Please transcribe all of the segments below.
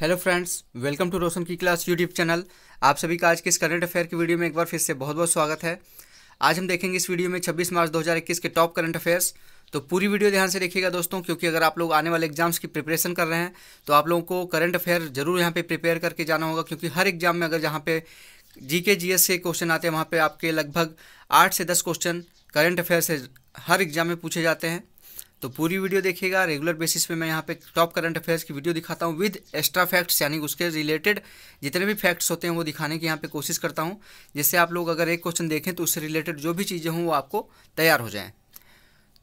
hello friends welcome to Roshan की class YouTube channel आप सभी का आज के इस करंट अफेयर की वीडियो में एक बार फिर से बहुत बहुत स्वागत है आज हम देखेंगे इस वीडियो में 26 मार्च 2021 के टॉप करंट अफेयर्स तो पूरी वीडियो ध्यान से देखिएगा दोस्तों क्योंकि अगर आप लोग आने वाले एग्जाम्स की प्रिपरेशन कर रहे हैं तो आप लोगों को करंट अफेयर जरूर यहाँ पर प्रिपेयर करके जाना होगा क्योंकि हर एग्जाम में अगर जहाँ पे जी के जी एस के क्वेश्चन आते हैं वहाँ पर आपके लगभग आठ से दस क्वेश्चन करंट अफेयर से हर एग्जाम में पूछे जाते हैं तो पूरी वीडियो देखिएगा रेगुलर बेसिस पे मैं यहाँ पे टॉप करंट अफेयर्स की वीडियो दिखाता हूँ विद एक्स्ट्रा फैक्ट्स यानी उसके रिलेटेड जितने भी फैक्ट्स होते हैं वो दिखाने की यहाँ पे कोशिश करता हूँ जिससे आप लोग अगर एक क्वेश्चन देखें तो उससे रिलेटेड जो भी चीज़ें हों वो आपको तैयार हो जाएँ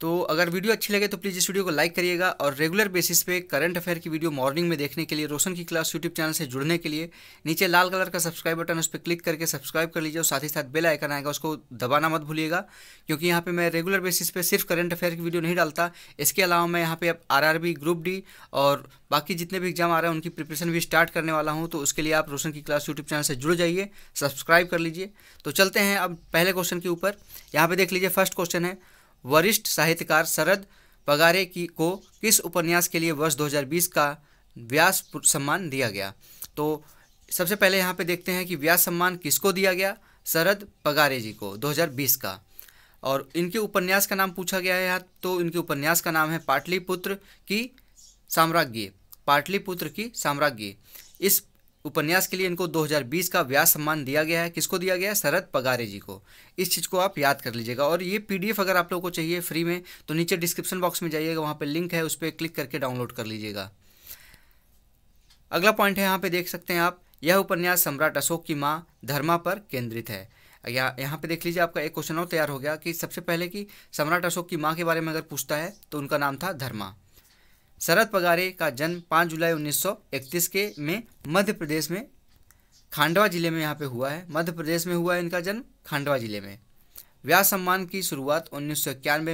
तो अगर वीडियो अच्छी लगे तो प्लीज़ इस वीडियो को लाइक करिएगा और रेगुलर बेसिस पे करंट अफेयर की वीडियो मॉर्निंग में देखने के लिए रोशन की क्लास यूट्यूब चैनल से जुड़ने के लिए नीचे लाल कलर का सब्सक्राइब बटन उस पर क्लिक करके सब्सक्राइब कर लीजिए और साथ ही साथ बेल आइकन आएगा उसको दबाना मत भूलिएगा क्योंकि यहाँ पर मैं रेगुलर बेसिस पर सिर्फ करंट अफेयर की वीडियो नहीं डालता इसके अलावा मैं यहाँ पर आर ग्रुप डी और बाकी जितने भी एग्जाम आ रहे हैं उनकी प्रिपरेशन भी स्टार्ट करने वाला हूँ तो उसके लिए आप रोशन की क्लास यूट्यूब चैनल से जुड़ जाइए सब्सक्राइब कर लीजिए तो चलते हैं अब पहले क्वेश्चन के ऊपर यहाँ पर देख लीजिए फर्स्ट क्वेश्चन है वरिष्ठ साहित्यकार शरद पगारे की को किस उपन्यास के लिए वर्ष 2020 का व्यास सम्मान दिया गया तो सबसे पहले यहाँ पे देखते हैं कि व्यास सम्मान किसको दिया गया शरद पगारे जी को 2020 का और इनके उपन्यास का नाम पूछा गया है यहाँ तो इनके उपन्यास का नाम है पाटलिपुत्र की साम्राज्ञी पाटलिपुत्र की साम्राज्ञी इस उपन्यास के लिए इनको 2020 का व्यास सम्मान दिया गया है किसको दिया गया है शरद पगारे जी को इस चीज़ को आप याद कर लीजिएगा और ये पीडीएफ अगर आप लोगों को चाहिए फ्री में तो नीचे डिस्क्रिप्शन बॉक्स में जाइएगा वहाँ पर लिंक है उस पर क्लिक करके डाउनलोड कर लीजिएगा अगला पॉइंट है यहाँ पे देख सकते हैं आप यह उपन्यास सम्राट अशोक की माँ धर्मा पर केंद्रित है या यहाँ पे देख लीजिए आपका एक क्वेश्चन और तैयार हो गया कि सबसे पहले कि सम्राट अशोक की माँ के बारे में अगर पूछता है तो उनका नाम था धर्मा शरद पगारे का जन्म 5 जुलाई 1931 के में मध्य प्रदेश में खांडवा जिले में यहाँ पे हुआ है मध्य प्रदेश में हुआ है इनका जन्म खांडवा जिले में व्यास सम्मान की शुरुआत उन्नीस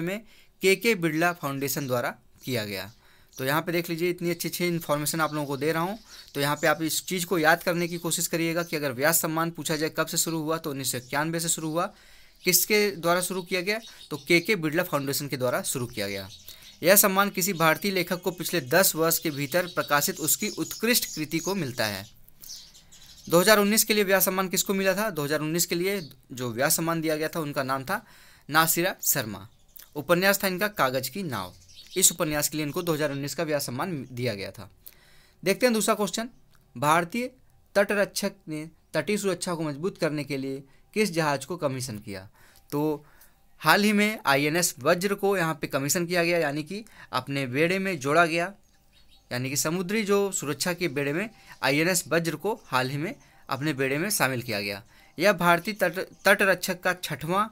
में के के बिरला फाउंडेशन द्वारा किया गया तो यहाँ पे देख लीजिए इतनी अच्छी अच्छी इन्फॉर्मेशन आप लोगों को दे रहा हूँ तो यहाँ पे आप इस चीज़ को याद करने की कोशिश करिएगा कि अगर व्यास सम्मान पूछा जाए कब से शुरू हुआ तो उन्नीस से शुरू हुआ किसके द्वारा शुरू किया गया तो के के बिरला फाउंडेशन के द्वारा शुरू किया गया यह सम्मान किसी भारतीय लेखक को पिछले दस वर्ष के भीतर प्रकाशित उसकी उत्कृष्ट कृति को मिलता है 2019 के लिए व्यास सम्मान किसको मिला था 2019 के लिए जो व्यास सम्मान दिया गया था उनका नाम था नासिरा शर्मा उपन्यास था इनका कागज की नाव इस उपन्यास के लिए इनको 2019 का व्यास सम्मान दिया गया था देखते हैं दूसरा क्वेश्चन भारतीय तटरक्षक ने तटीय सुरक्षा को मजबूत करने के लिए किस जहाज को कमीशन किया तो हाल ही में आईएनएस वज्र को यहाँ पे कमीशन किया गया यानी कि अपने बेड़े में जोड़ा गया यानी कि समुद्री जो सुरक्षा के बेड़े में आईएनएस वज्र को हाल ही में अपने बेड़े में शामिल किया गया यह भारतीय तट तटरक्षक का छठवां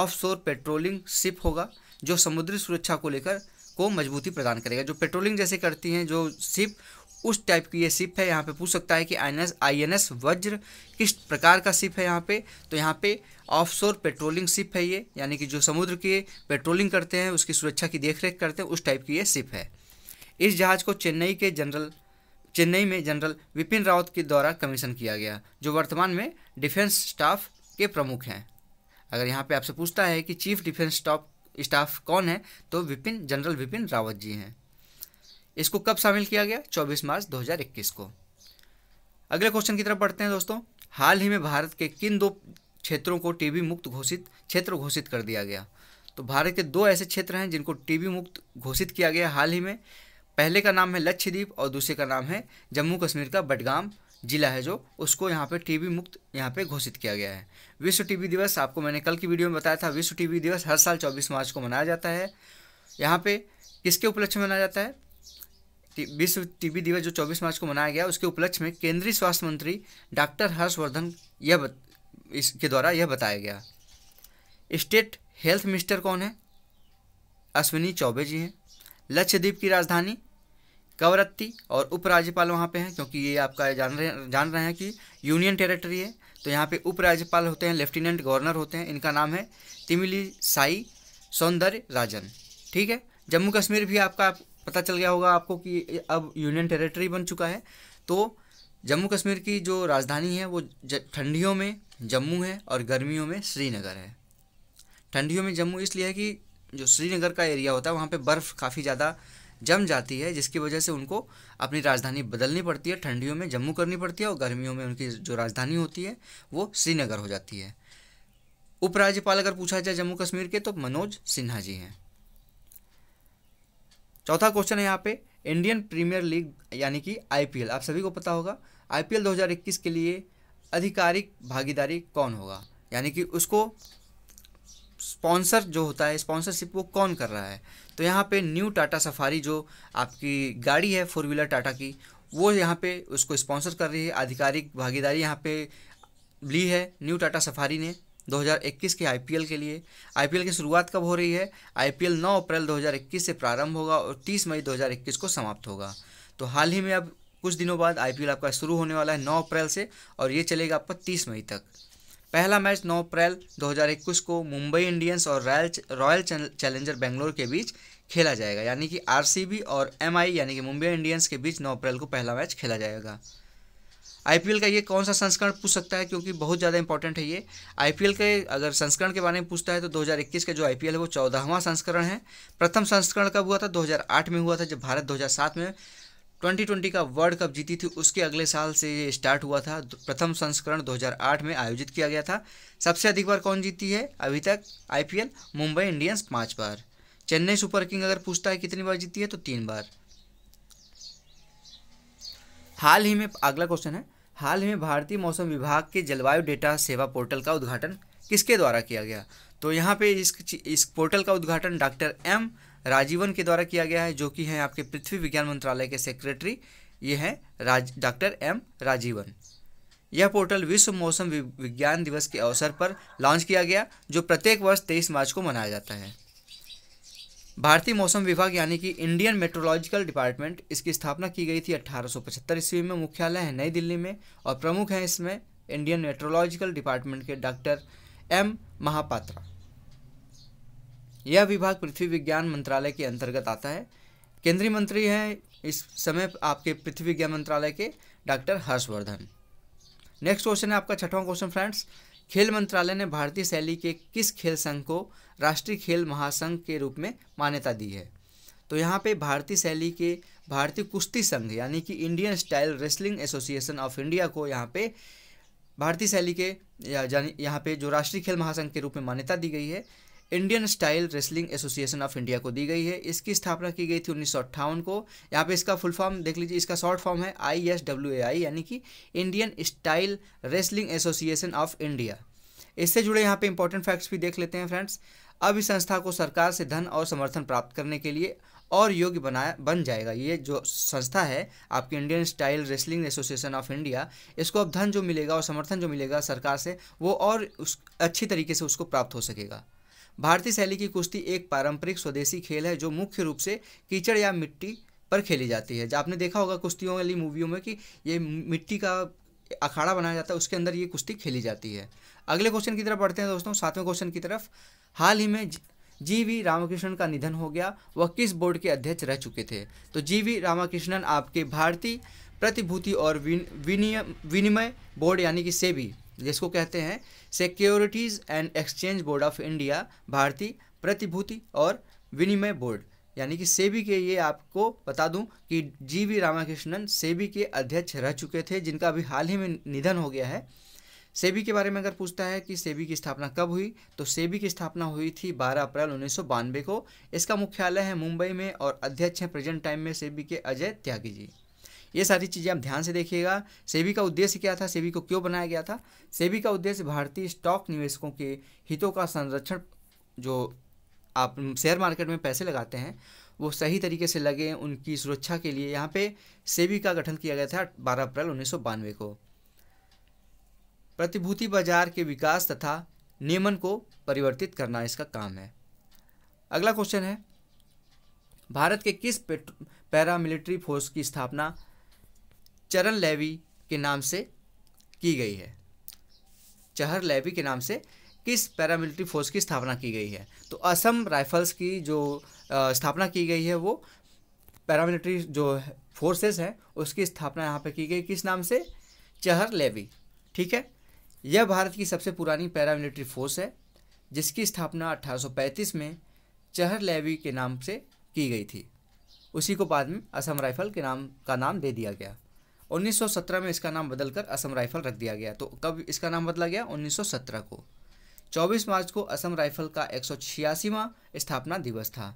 ऑफशोर पेट्रोलिंग शिप होगा जो समुद्री सुरक्षा को लेकर को मजबूती प्रदान करेगा जो पेट्रोलिंग जैसे करती हैं जो शिप उस टाइप की ये शिप है यहाँ पे पूछ सकता है कि I N I N S Vajra किस प्रकार का शिप है यहाँ पे तो यहाँ पे ऑफशोर पेट्रोलिंग शिप है ये यानी कि जो समुद्र के पेट्रोलिंग करते हैं उसकी सुरक्षा की देखरेख करते हैं उस टाइप की ये शिप है इस जहाज को चेन्नई के जनरल चेन्नई में जनरल विपिन रावत के द्वारा कमीशन किया गया जो वर्तमान में डिफेंस स्टाफ के प्रमुख हैं अगर यहाँ पे आपसे पूछता है कि चीफ डिफेंस स्टाफ स्टाफ कौन है तो विपिन जनरल विपिन रावत जी हैं इसको कब शामिल किया गया 24 मार्च 2021 को अगले क्वेश्चन की तरफ बढ़ते हैं दोस्तों हाल ही में भारत के किन दो क्षेत्रों को टीबी मुक्त घोषित क्षेत्र घोषित कर दिया गया तो भारत के दो ऐसे क्षेत्र हैं जिनको टीबी मुक्त घोषित किया गया हाल ही में पहले का नाम है लक्षद्वीप और दूसरे का नाम है जम्मू कश्मीर का बडगाम जिला है जो उसको यहाँ पे टीबी मुक्त यहाँ पे घोषित किया गया है विश्व टीबी दिवस आपको मैंने कल की वीडियो में बताया था विश्व टीबी दिवस हर साल 24 मार्च को मनाया जाता है यहाँ पे किसके उपलक्ष्य में मनाया जाता है विश्व टीबी दिवस जो 24 मार्च को मनाया गया उसके उपलक्ष्य में केंद्रीय स्वास्थ्य मंत्री डॉक्टर हर्षवर्धन यह इसके द्वारा यह बताया गया स्टेट हेल्थ मिनिस्टर कौन है अश्विनी चौबे जी हैं लक्षद्वीप की राजधानी कवरत्ती और उपराज्यपाल वहाँ पे हैं क्योंकि ये आपका जान रहे जान रहे हैं कि यूनियन टेरिटरी है तो यहाँ पे उपराज्यपाल होते हैं लेफ्टिनेंट गवर्नर होते हैं इनका नाम है तिमिली साई सौंदर्य राजन ठीक है जम्मू कश्मीर भी आपका पता चल गया होगा आपको कि अब यूनियन टेरेटरी बन चुका है तो जम्मू कश्मीर की जो राजधानी है वो ठंडियों में जम्मू है और गर्मियों में श्रीनगर है ठंडियों में जम्मू इसलिए है कि जो श्रीनगर का एरिया होता है वहाँ पे बर्फ़ काफ़ी ज़्यादा जम जाती है जिसकी वजह से उनको अपनी राजधानी बदलनी पड़ती है ठंडियों में जम्मू करनी पड़ती है और गर्मियों में उनकी जो राजधानी होती है वो श्रीनगर हो जाती है उपराज्यपाल अगर पूछा जाए जम्मू कश्मीर के तो मनोज सिन्हा जी हैं चौथा क्वेश्चन है यहाँ पे इंडियन प्रीमियर लीग यानी कि आईपीएल आप सभी को पता होगा आईपीएल 2021 के लिए आधिकारिक भागीदारी कौन होगा यानी कि उसको स्पॉन्सर जो होता है स्पॉन्सरशिप वो कौन कर रहा है तो यहाँ पे न्यू टाटा सफारी जो आपकी गाड़ी है फोर व्हीलर टाटा की वो यहाँ पे उसको स्पॉन्सर कर रही है आधिकारिक भागीदारी यहाँ पे ली है न्यू टाटा सफारी ने 2021 के आईपीएल के लिए आईपीएल की शुरुआत कब हो रही है आईपीएल 9 अप्रैल 2021 से प्रारंभ होगा और 30 मई 2021 को समाप्त होगा तो हाल ही में अब कुछ दिनों बाद आईपीएल आपका शुरू होने वाला है 9 अप्रैल से और ये चलेगा आपका 30 मई तक पहला मैच 9 अप्रैल 2021 को मुंबई इंडियंस और रॉयल रॉयल चैलेंजर बेंगलोर के बीच खेला जाएगा यानी कि आर और एम यानी कि मुंबई इंडियंस के बीच नौ अप्रैल को पहला मैच खेला जाएगा आईपीएल का ये कौन सा संस्करण पूछ सकता है क्योंकि बहुत ज़्यादा इंपॉर्टेंट है ये आईपीएल के अगर संस्करण के बारे में पूछता है तो 2021 का जो आईपीएल है वो चौदहवां संस्करण है प्रथम संस्करण कब हुआ था 2008 में हुआ था जब भारत 2007 में 2020 का वर्ल्ड कप जीती थी उसके अगले साल से ये स्टार्ट हुआ था प्रथम संस्करण दो में आयोजित किया गया था सबसे अधिक बार कौन जीती है अभी तक आई मुंबई इंडियंस पाँच बार चेन्नई सुपर किंग अगर पूछता है कितनी बार जीती है तो तीन बार हाल ही में अगला क्वेश्चन है हाल ही में भारतीय मौसम विभाग के जलवायु डेटा सेवा पोर्टल का उद्घाटन किसके द्वारा किया गया तो यहाँ पे इस इस पोर्टल का उद्घाटन डॉक्टर एम राजीवन के द्वारा किया गया है जो कि हैं आपके पृथ्वी विज्ञान मंत्रालय के सेक्रेटरी ये हैं राज डॉक्टर एम राजीवन यह पोर्टल विश्व मौसम विज्ञान दिवस के अवसर पर लॉन्च किया गया जो प्रत्येक वर्ष तेईस मार्च को मनाया जाता है भारतीय मौसम विभाग यानी कि इंडियन मेट्रोलॉजिकल डिपार्टमेंट इसकी स्थापना की गई थी अठारह ईस्वी में मुख्यालय है नई दिल्ली में और प्रमुख हैं इसमें इंडियन मेट्रोलॉजिकल डिपार्टमेंट के डॉक्टर एम महापात्रा यह विभाग पृथ्वी विज्ञान मंत्रालय के अंतर्गत आता है केंद्रीय मंत्री हैं इस समय आपके पृथ्वी विज्ञान मंत्रालय के डॉक्टर हर्षवर्धन नेक्स्ट क्वेश्चन है आपका छठवां क्वेश्चन फ्रेंड्स खेल मंत्रालय ने भारतीय शैली के किस खेल संघ को राष्ट्रीय खेल महासंघ के रूप में मान्यता दी है तो यहाँ पे भारतीय शैली के भारतीय कुश्ती संघ यानी कि Indian style wrestling association of India को यहाँ पे भारतीय शैली के यहाँ पे जो राष्ट्रीय खेल महासंघ के रूप में मान्यता दी गई है Indian style wrestling association of India को दी गई है इसकी स्थापना की गई थी उन्नीस को यहाँ पे इसका फुल फॉर्म देख लीजिए इसका शॉर्ट फॉर्म है I S W A I यानी कि Indian style wrestling association of India इससे जुड़े यहाँ पे इंपॉर्टेंट फैक्ट्स भी देख लेते हैं फ्रेंड्स अब इस संस्था को सरकार से धन और समर्थन प्राप्त करने के लिए और योग्य बनाया बन जाएगा ये जो संस्था है आपकी Indian style wrestling association of India इसको अब धन जो मिलेगा और समर्थन जो मिलेगा सरकार से वो और उस अच्छी तरीके से उसको प्राप्त हो सकेगा भारतीय शैली की कुश्ती एक पारंपरिक स्वदेशी खेल है जो मुख्य रूप से कीचड़ या मिट्टी पर खेली जाती है जब आपने देखा होगा कुश्तियों वाली मूवियों में कि ये मिट्टी का अखाड़ा बनाया जाता है उसके अंदर ये कुश्ती खेली जाती है अगले क्वेश्चन की तरफ बढ़ते हैं दोस्तों सातवें क्वेश्चन की तरफ हाल ही में जी वी रामाकृष्णन का निधन हो गया वह किस बोर्ड के अध्यक्ष रह चुके थे तो जी वी रामाकृष्णन आपके भारतीय प्रतिभूति और विनियम विनिमय बोर्ड यानी कि सेबी जिसको कहते हैं securities and exchange board of India भारतीय प्रतिभूति और विनिमय बोर्ड यानी कि सेबी के ये आपको बता दूं कि जी वी रामाकृष्णन सेबी के अध्यक्ष रह चुके थे जिनका अभी हाल ही में निधन हो गया है सेबी के बारे में अगर पूछता है कि सेबी की स्थापना कब हुई तो सेबी की स्थापना हुई थी 12 अप्रैल उन्नीस को इसका मुख्यालय है मुंबई में और अध्यक्ष हैं प्रेजेंट टाइम में सेबी के अजय त्यागी जी ये सारी चीज़ें आप ध्यान से देखिएगा सेबी का उद्देश्य क्या था सेबी को क्यों बनाया गया था सेबी का उद्देश्य भारतीय स्टॉक निवेशकों के हितों का संरक्षण जो आप शेयर मार्केट में पैसे लगाते हैं वो सही तरीके से लगे उनकी सुरक्षा के लिए यहाँ पे सेबी का गठन किया गया था बारह अप्रैल उन्नीस को प्रतिभूति बाजार के विकास तथा नियमन को परिवर्तित करना इसका काम है अगला क्वेश्चन है भारत के किस पैरामिलिट्री फोर्स की स्थापना चरण लेवी के नाम से की गई है चहर लेवी के नाम से किस पैरामिलिट्री फोर्स की स्थापना की गई है तो असम राइफल्स की जो स्थापना की गई है वो पैरामिलिट्री जो फोर्सेस हैं उसकी स्थापना यहाँ पे की गई किस नाम से चहर लेवी ठीक है यह भारत की सबसे पुरानी पैरामिलिट्री फोर्स है जिसकी स्थापना 1835 में चहर लेवी के नाम से की गई थी उसी को बाद में असम राइफल के नाम का नाम दे दिया गया 1917 में इसका नाम बदलकर असम राइफल रख दिया गया तो कब इसका नाम बदला गया 1917 को 24 मार्च को असम राइफल का एक स्थापना दिवस था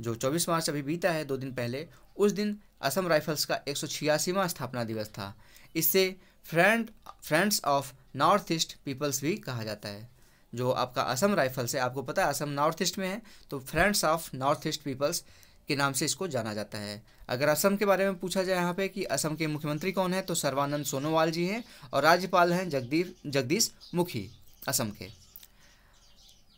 जो 24 मार्च अभी बीता है दो दिन पहले उस दिन असम राइफल्स का एक स्थापना दिवस था इससे friend friends of north east peoples भी कहा जाता है जो आपका असम राइफल्स है आपको पता है असम नॉर्थ ईस्ट में है तो friends of north east peoples के नाम से इसको जाना जाता है अगर असम के बारे में पूछा जाए यहाँ पे कि असम के मुख्यमंत्री कौन है तो सर्वानंद सोनोवाल जी हैं और राज्यपाल हैं जगदीप जगदीश मुखी असम के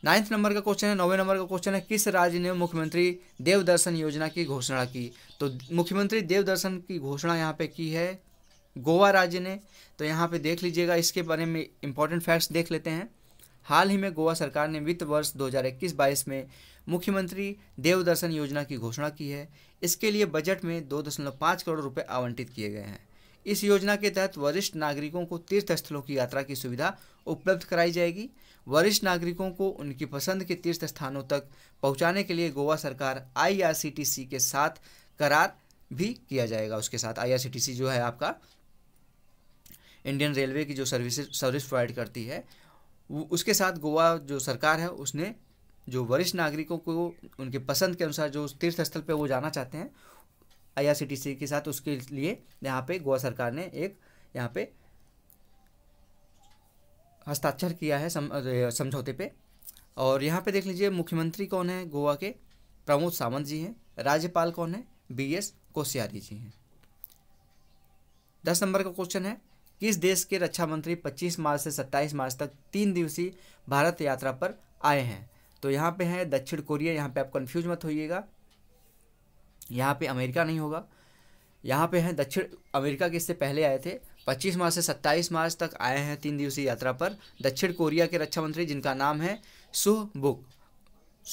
नाइन्थ नंबर का क्वेश्चन है नौवें नंबर का क्वेश्चन है किस राज्य ने मुख्यमंत्री देवदर्शन योजना की घोषणा की तो मुख्यमंत्री देवदर्शन की घोषणा यहाँ पे की है गोवा राज्य ने तो यहाँ पे देख लीजिएगा इसके बारे में इंपॉर्टेंट फैक्ट्स देख लेते हैं हाल ही में गोवा सरकार ने वित्त वर्ष 2021-22 में मुख्यमंत्री देवदर्शन योजना की घोषणा की है इसके लिए बजट में पाँच करोड़ रुपए आवंटित किए गए हैं इस योजना के तहत वरिष्ठ नागरिकों को तीर्थ स्थलों की यात्रा की सुविधा उपलब्ध कराई जाएगी वरिष्ठ नागरिकों को उनकी पसंद के तीर्थ स्थानों तक पहुंचाने के लिए गोवा सरकार आईआरसीटीसी के साथ करार भी किया जाएगा उसके साथ आईआरसीटीसी जो है आपका इंडियन रेलवे की जो सर्विस सर्विस प्रोवाइड करती है उसके साथ गोवा जो सरकार है उसने जो वरिष्ठ नागरिकों को उनके पसंद के अनुसार जो तीर्थ स्थल पर वो जाना चाहते हैं आईआरसीटीसी के साथ उसके लिए यहाँ पे गोवा सरकार ने एक यहाँ पे हस्ताक्षर किया है सम, समझौते पे और यहाँ पे देख लीजिए मुख्यमंत्री कौन है गोवा के प्रमोद सावंत जी हैं राज्यपाल कौन है बी एस कोश्यारी जी हैं दस नंबर का क्वेश्चन है किस देश के रक्षा मंत्री 25 मार्च से 27 मार्च तक तीन दिवसीय भारत यात्रा पर आए हैं तो यहाँ पे है दक्षिण कोरिया यहाँ पे आप कंफ्यूज मत होइएगा यहाँ पे अमेरिका नहीं होगा यहाँ पे हैं दक्षिण अमेरिका के इससे पहले आए थे 25 मार्च से 27 मार्च तक आए हैं तीन दिवसीय यात्रा पर दक्षिण कोरिया के रक्षा मंत्री जिनका नाम है सुह बुक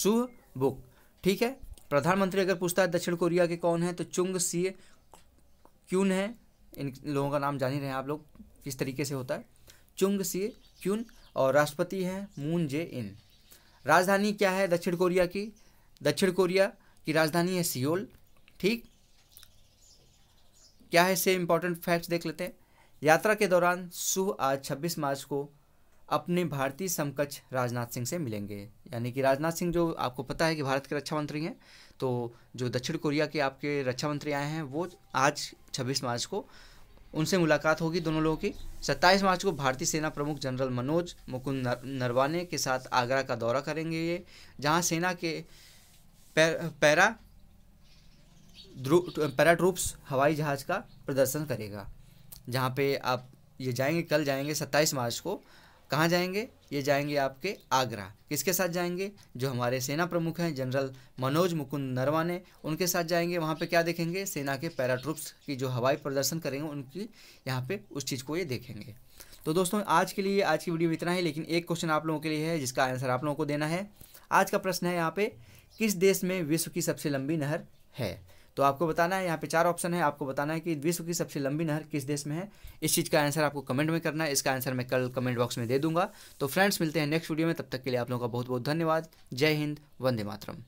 सुह बुक ठीक है प्रधानमंत्री अगर पूछता है दक्षिण कोरिया के कौन है तो चुंग सी क्यून है इन लोगों का नाम जान ही रहे हैं आप लोग किस तरीके से होता है चुंग सी क्यून और राष्ट्रपति हैं मून जे इन राजधानी क्या है दक्षिण कोरिया की दक्षिण कोरिया की राजधानी है सियोल ठीक क्या है से इम्पोर्टेंट फैक्ट्स देख लेते हैं यात्रा के दौरान सुह आज छब्बीस मार्च को अपने भारतीय समकक्ष राजनाथ सिंह से मिलेंगे यानी कि राजनाथ सिंह जो आपको पता है कि भारत के रक्षा मंत्री हैं तो जो दक्षिण कोरिया के आपके रक्षा मंत्री आए हैं वो आज छब्बीस मार्च को उनसे मुलाकात होगी दोनों लोगों की 27 मार्च को भारतीय सेना प्रमुख जनरल मनोज मुकुंद नर, नरवाने के साथ आगरा का दौरा करेंगे ये जहाँ सेना के पैर, पैरा ट्रूप्स हवाई जहाज का प्रदर्शन करेगा जहाँ पे आप ये जाएंगे कल जाएंगे 27 मार्च को कहाँ जाएंगे ये जाएंगे आपके आगरा किसके साथ जाएंगे जो हमारे सेना प्रमुख हैं जनरल मनोज मुकुंद नरवाने उनके साथ जाएंगे वहाँ पे क्या देखेंगे सेना के पैराट्रूप्स की जो हवाई प्रदर्शन करेंगे उनकी यहाँ पे उस चीज़ को ये देखेंगे तो दोस्तों आज के लिए आज की वीडियो में इतना ही लेकिन एक क्वेश्चन आप लोगों के लिए है जिसका आंसर आप लोगों को देना है आज का प्रश्न है यहाँ पे किस देश में विश्व की सबसे लंबी नहर है तो आपको बताना है यहाँ पे चार ऑप्शन है आपको बताना है कि विश्व की सबसे लंबी नहर किस देश में है इस चीज़ का आंसर आपको कमेंट में करना है इसका आंसर मैं कल कमेंट बॉक्स में दे दूंगा तो फ्रेंड्स मिलते हैं नेक्स्ट वीडियो में तब तक के लिए आप लोगों का बहुत बहुत धन्यवाद जय हिंद वंदे मातरम